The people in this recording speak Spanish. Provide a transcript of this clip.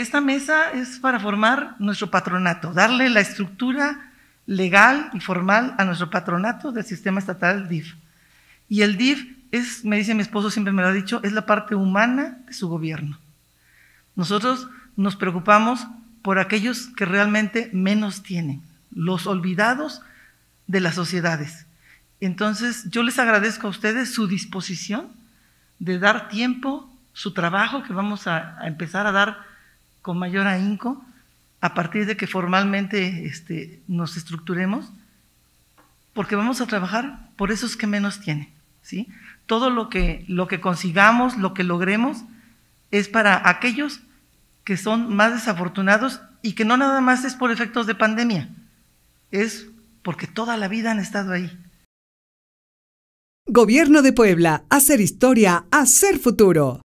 esta mesa es para formar nuestro patronato, darle la estructura legal y formal a nuestro patronato del sistema estatal DIF. Y el DIF es, me dice mi esposo, siempre me lo ha dicho, es la parte humana de su gobierno. Nosotros nos preocupamos por aquellos que realmente menos tienen, los olvidados de las sociedades. Entonces, yo les agradezco a ustedes su disposición de dar tiempo, su trabajo que vamos a empezar a dar con mayor ahínco a partir de que formalmente este, nos estructuremos, porque vamos a trabajar por esos que menos tienen. ¿sí? Todo lo que, lo que consigamos, lo que logremos, es para aquellos que son más desafortunados y que no nada más es por efectos de pandemia, es porque toda la vida han estado ahí. Gobierno de Puebla, hacer historia, hacer futuro.